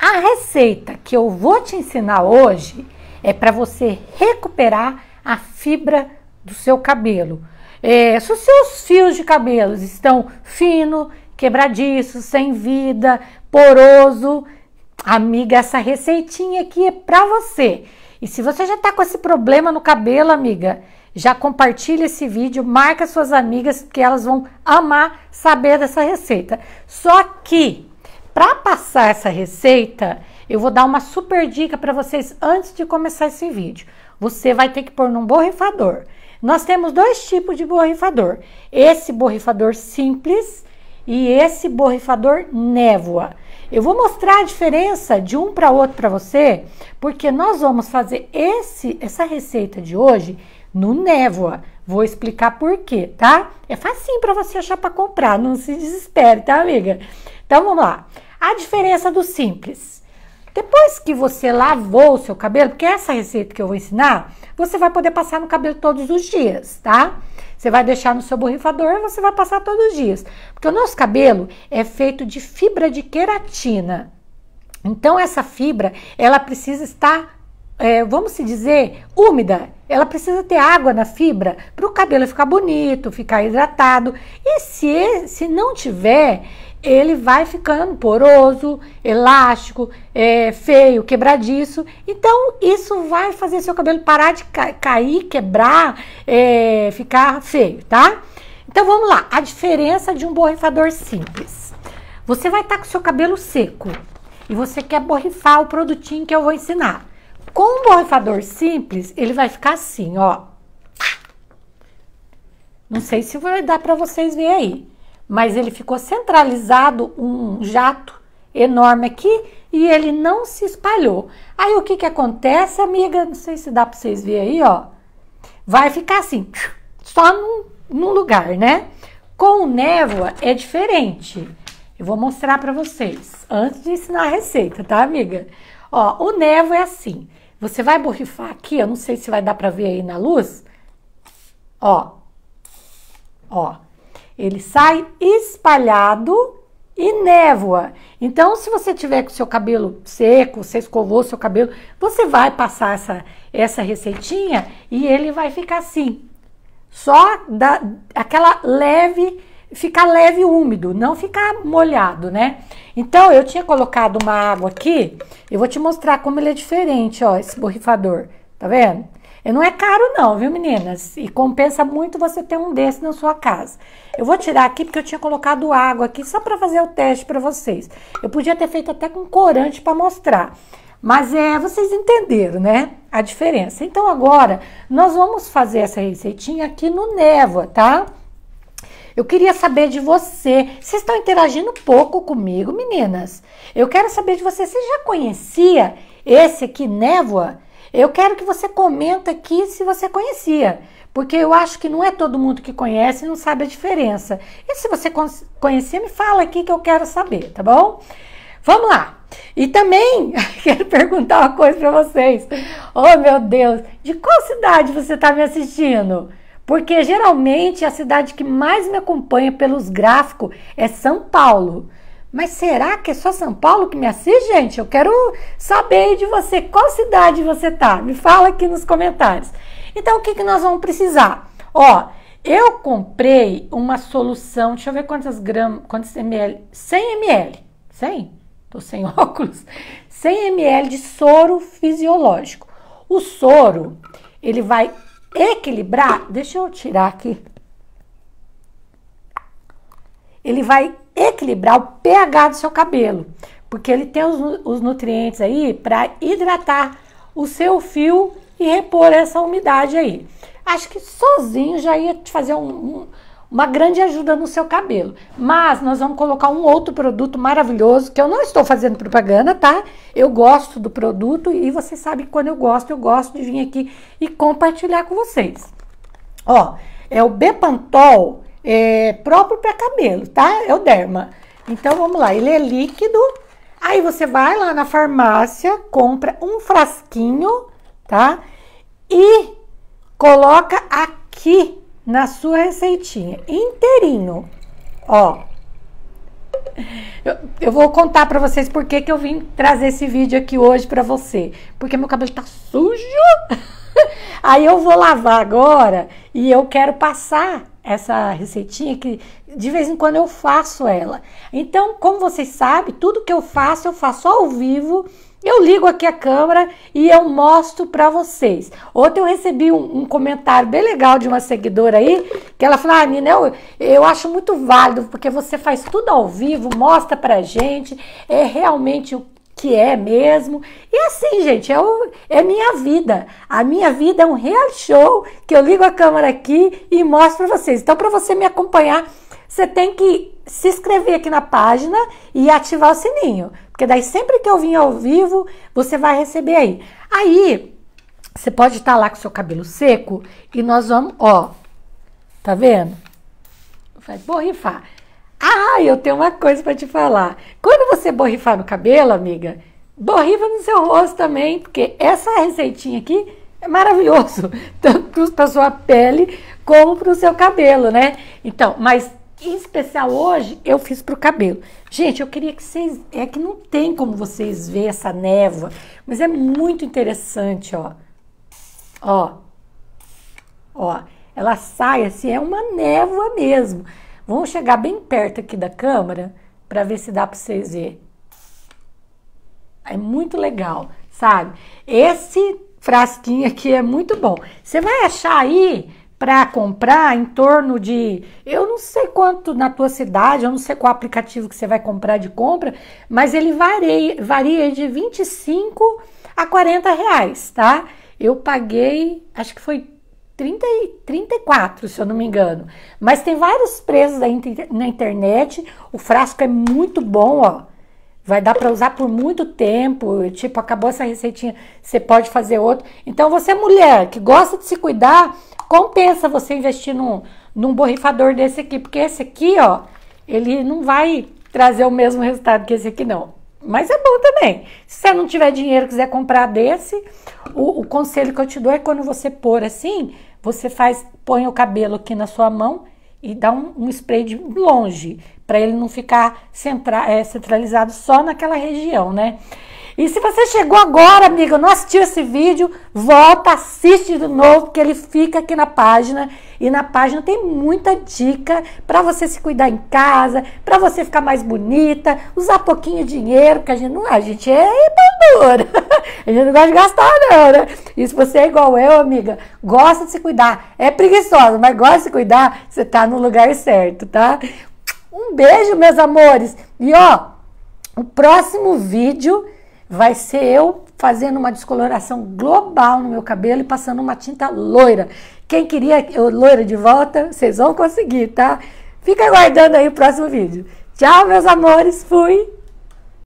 A receita que eu vou te ensinar hoje é para você recuperar a fibra do seu cabelo. É, se os seus fios de cabelo estão fino, quebradiço, sem vida, poroso, amiga, essa receitinha aqui é para você. E se você já está com esse problema no cabelo, amiga, já compartilha esse vídeo, marca suas amigas, porque elas vão amar saber dessa receita. Só que para passar essa receita, eu vou dar uma super dica para vocês antes de começar esse vídeo. Você vai ter que pôr num borrifador. Nós temos dois tipos de borrifador: esse borrifador simples e esse borrifador névoa. Eu vou mostrar a diferença de um para outro para você, porque nós vamos fazer esse essa receita de hoje no névoa. Vou explicar por quê, tá? É facinho para você achar para comprar, não se desespere, tá, amiga? Então vamos lá. A diferença do simples. Depois que você lavou o seu cabelo, porque essa receita que eu vou ensinar, você vai poder passar no cabelo todos os dias, tá? Você vai deixar no seu borrifador e você vai passar todos os dias. Porque o nosso cabelo é feito de fibra de queratina. Então, essa fibra, ela precisa estar, é, vamos se dizer, úmida. Ela precisa ter água na fibra para o cabelo ficar bonito, ficar hidratado. E se, se não tiver, ele vai ficando poroso, elástico, é, feio, quebradiço. Então, isso vai fazer seu cabelo parar de cair, quebrar, é, ficar feio, tá? Então, vamos lá. A diferença de um borrifador simples. Você vai estar tá com seu cabelo seco e você quer borrifar o produtinho que eu vou ensinar. Com um borrifador simples, ele vai ficar assim, ó. Não sei se vai dar para vocês verem aí mas ele ficou centralizado um jato enorme aqui e ele não se espalhou. Aí o que que acontece, amiga? Não sei se dá para vocês ver aí, ó. Vai ficar assim, só num, num lugar, né? Com névoa é diferente. Eu vou mostrar para vocês antes de ensinar a receita, tá, amiga? Ó, o névoa é assim. Você vai borrifar aqui, eu não sei se vai dar para ver aí na luz. Ó. Ó. Ele sai espalhado e névoa. Então, se você tiver com seu cabelo seco, você escovou seu cabelo, você vai passar essa, essa receitinha e ele vai ficar assim. Só da, aquela leve, ficar leve úmido, não ficar molhado, né? Então, eu tinha colocado uma água aqui, eu vou te mostrar como ele é diferente, ó, esse borrifador. Tá vendo? E não é caro não, viu meninas? E compensa muito você ter um desse na sua casa. Eu vou tirar aqui porque eu tinha colocado água aqui só para fazer o teste para vocês. Eu podia ter feito até com corante para mostrar. Mas é, vocês entenderam, né? A diferença. Então agora nós vamos fazer essa receitinha aqui no névoa, tá? Eu queria saber de você. Vocês estão interagindo pouco comigo, meninas. Eu quero saber de você. Você já conhecia esse aqui, névoa? Eu quero que você comenta aqui se você conhecia, porque eu acho que não é todo mundo que conhece e não sabe a diferença. E se você conhecia, me fala aqui que eu quero saber, tá bom? Vamos lá. E também quero perguntar uma coisa para vocês. Oh, meu Deus, de qual cidade você está me assistindo? Porque geralmente a cidade que mais me acompanha pelos gráficos é São Paulo. Mas será que é só São Paulo que me assiste, gente? Eu quero saber de você, qual cidade você tá? Me fala aqui nos comentários. Então, o que, que nós vamos precisar? Ó, eu comprei uma solução, deixa eu ver quantas gramas, quantos ml, 100 ml, 100? Tô sem óculos. 100 ml de soro fisiológico. O soro, ele vai equilibrar, deixa eu tirar aqui. Ele vai equilibrar o pH do seu cabelo, porque ele tem os, os nutrientes aí para hidratar o seu fio e repor essa umidade aí. Acho que sozinho já ia te fazer um, um, uma grande ajuda no seu cabelo. Mas nós vamos colocar um outro produto maravilhoso que eu não estou fazendo propaganda, tá? Eu gosto do produto e você sabe que quando eu gosto, eu gosto de vir aqui e compartilhar com vocês. Ó, é o Bepantol é, próprio para cabelo, tá? É o derma. Então vamos lá, ele é líquido. Aí você vai lá na farmácia, compra um frasquinho, tá? E coloca aqui na sua receitinha, inteirinho. Ó. Eu, eu vou contar para vocês por que eu vim trazer esse vídeo aqui hoje para você. Porque meu cabelo tá sujo. Aí eu vou lavar agora e eu quero passar essa receitinha que de vez em quando eu faço ela. Então, como vocês sabem, tudo que eu faço, eu faço ao vivo. Eu ligo aqui a câmera e eu mostro para vocês. Ontem eu recebi um, um, comentário bem legal de uma seguidora aí, que ela falou: ah, Nina, eu, eu acho muito válido, porque você faz tudo ao vivo, mostra pra gente, é realmente o que é mesmo. E assim, gente, é, o, é minha vida. A minha vida é um real show que eu ligo a câmera aqui e mostro para vocês. Então, para você me acompanhar, você tem que se inscrever aqui na página e ativar o sininho. Porque daí sempre que eu vim ao vivo, você vai receber aí. Aí, você pode estar tá lá com seu cabelo seco e nós vamos, ó, tá vendo? Vai borrifar. Ah, eu tenho uma coisa para te falar. Quando você borrifar no cabelo, amiga, borrifa no seu rosto também, porque essa receitinha aqui é maravilhoso, tanto para sua pele como para o seu cabelo, né? Então, mas em especial hoje eu fiz para o cabelo. Gente, eu queria que vocês, é que não tem como vocês ver essa névoa, mas é muito interessante, ó. Ó. Ó, ela sai assim, é uma névoa mesmo. Vamos chegar bem perto aqui da câmera para ver se dá para vocês ver. É muito legal, sabe? Esse frasquinho aqui é muito bom. Você vai achar aí para comprar em torno de, eu não sei quanto na tua cidade, eu não sei qual aplicativo que você vai comprar de compra, mas ele varia, varia de 25 a 40 reais, tá? Eu paguei, acho que foi 30 e 34, se eu não me engano. Mas tem vários preços aí na internet. O frasco é muito bom, ó. Vai dar para usar por muito tempo. Tipo, acabou essa receitinha, você pode fazer outro. Então, você, mulher que gosta de se cuidar, compensa você investir num, num borrifador desse aqui. Porque esse aqui, ó, ele não vai trazer o mesmo resultado que esse aqui, não. Mas é bom também. Se você não tiver dinheiro quiser comprar desse, o, o conselho que eu te dou é quando você pôr assim, você faz, põe o cabelo aqui na sua mão e dá um, um spray de longe, para ele não ficar centra, é, centralizado só naquela região, né? E se você chegou agora, amiga, não assistiu esse vídeo, volta, assiste de novo, que ele fica aqui na página. E na página tem muita dica para você se cuidar em casa, para você ficar mais bonita, usar pouquinho dinheiro, porque a gente não, a gente é bandura. A gente não gosta de gastar não, né? E se você é igual eu, amiga, gosta de se cuidar, é preguiçosa, mas gosta de se cuidar, você tá no lugar certo, tá? Um beijo, meus amores. E ó, o próximo vídeo vai ser eu fazendo uma descoloração global no meu cabelo e passando uma tinta loira. Quem queria eu loira de volta, vocês vão conseguir, tá? Fica aguardando aí o próximo vídeo. Tchau, meus amores. Fui.